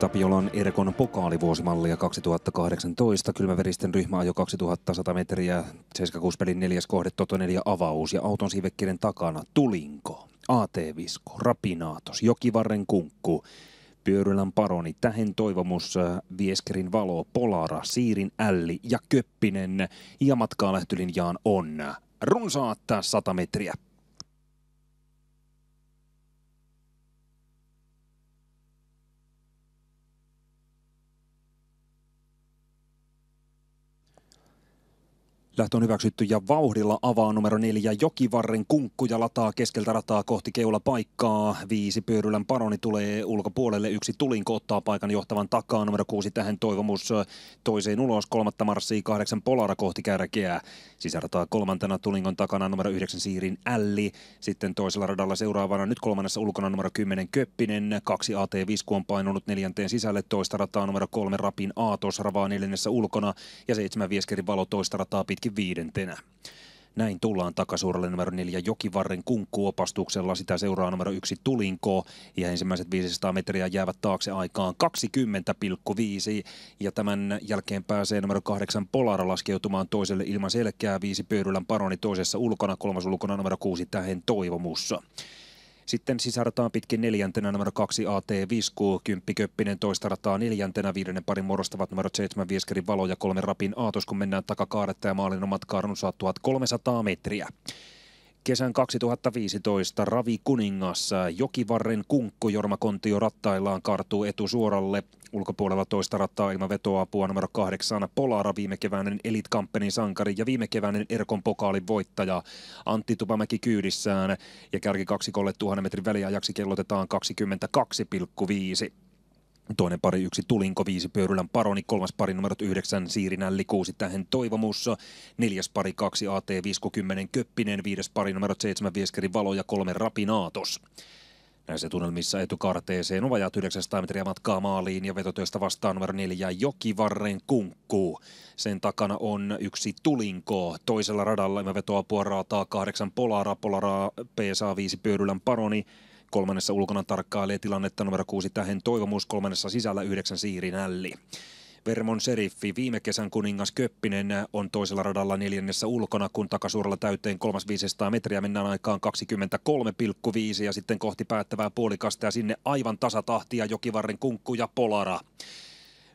Tapiolan Erkon pokaalivuosimallia 2018, kylmäveristen ryhmä ajo 2100 metriä, 76 pelin neljäs kohde, Toto 4 avaus ja auton siivekkeiden takana Tulinko, AT-visko, Rapinaatos, Jokivarren kunkku, Pyörylän paroni, Tähen toivomus, Vieskerin valo, Polara, Siirin älli ja Köppinen ja matkaa lähtylinjaan on runsaat 100 metriä. Lähtö on hyväksytty ja vauhdilla avaa numero neljä Jokivarren kunkku ja lataa keskeltä rataa kohti keulapaikkaa. Viisi Pyörylän paroni tulee ulkopuolelle. Yksi tulin ottaa paikan johtavan takaa. Numero kuusi tähän toivomus toiseen ulos. Kolmatta marssii kahdeksan Polara kohti kärkeä. sisärataa kolmantena tulingon takana numero yhdeksän Siirin Älli. Sitten toisella radalla seuraavana nyt kolmannessa ulkona numero kymmenen Köppinen. Kaksi AT 5 on painunut neljänteen sisälle. Toista rataa numero kolme Rapin Aatos ravaa neljännessä ulkona. Ja seitsemän Vieskerin valo toista rataa pitkin Ruotsi viidentenä. Näin tullaan takasuoralle numero neljä Jokivarren kunkkuopastuksella. Sitä seuraa numero yksi Tulinko ja ensimmäiset 500 metriä jäävät taakse aikaan 20,5 ja tämän jälkeen pääsee numero kahdeksan Polara laskeutumaan toiselle ilman selkää. Viisi Pöyrylän paroni toisessa ulkona, kolmas ulkona numero kuusi Tähen Toivomussa. Sitten sisärataan pitkin neljäntenä numero 2 AT Visku, kymppiköppinen Köppinen toista rataa neljäntenä, viidennen parin muodostavat numero 7 Vieskerin valo ja kolme Rapin Aatos, kun mennään takakaaretta ja maalin omat runsaat 1300 metriä. Kesän 2015 Ravi Kuningas Jokivarren kunkku Jorma Kontio rattaillaan kartuu etusuoralle. Ulkopuolella toista rattaa ilman vetoapua numero kahdeksan Polara viime keväänen Elite sankari ja viime keväänen Erkon pokaalin voittaja Antti Tupamäki kyydissään ja kärki kaksikolle tuhannen metrin väliajaksi kellotetaan 22,5. Toinen pari yksi Tulinko, viisi Pyörylän Paroni, kolmas pari numerot yhdeksän Nälli, kuusi Tähän Toivomussa, neljäs pari kaksi AT 50 Köppinen, viides pari numerot seitsemän Vieskeri Valo ja kolme Rapinaatos. Näissä tunnelmissa etukarteeseen on vajaat 900 metriä matkaa maaliin ja vetotöistä vastaan numero neljä Jokivarren kunkkuu. Sen takana on yksi tulinko. Toisella radalla vetoapua raataa kahdeksan Polara, Polaraa PSA 5 Pyörylän Paroni, Kolmannessa ulkona tarkkailee tilannetta numero kuusi tähän toivomus, kolmannessa sisällä yhdeksän siirin älli. Vermon seriffi viime kesän kuningas Köppinen on toisella radalla neljännessä ulkona, kun takasuoralla täyteen 3500 metriä mennään aikaan 23,5 ja sitten kohti päättävää puolikasta ja sinne aivan tasatahtia Jokivarren kunkku ja Polara.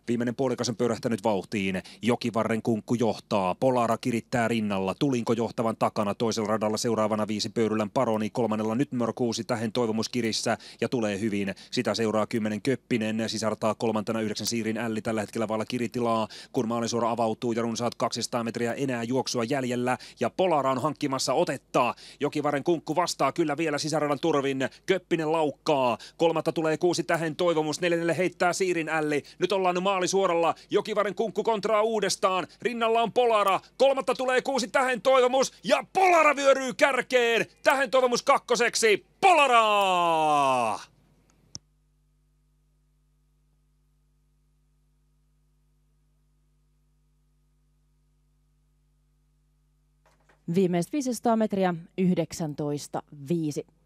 Viimeinen puolikas on pyörähtänyt vauhtiin. Jokivarren kunkku johtaa. Polara kirittää rinnalla. Tulinko johtavan takana. Toisella radalla seuraavana viisi pöyrylän paroni. Kolmannella nyt numero kuusi tähän toivomuskirissä ja tulee hyvin. Sitä seuraa kymmenen Köppinen. Sisartaa kolmantena yhdeksän siirin älli tällä hetkellä vailla kiritilaa. Kun maalisuora avautuu ja runsaat 200 metriä enää juoksua jäljellä. Ja Polara on hankkimassa otettaa. Jokivarren kunkku vastaa kyllä vielä sisäradan turvin. Köppinen laukkaa. Kolmatta tulee kuusi tähän toivomus. Neljännelle heittää siirin älli. Nyt ollaan maa maalisuoralla. Jokivarren kunkku kontraa uudestaan. Rinnalla on Polara. Kolmatta tulee kuusi tähän toivomus. Ja Polara vyöryy kärkeen. Tähän toivomus kakkoseksi. Polara! Viimeiset 500 metriä 19.5.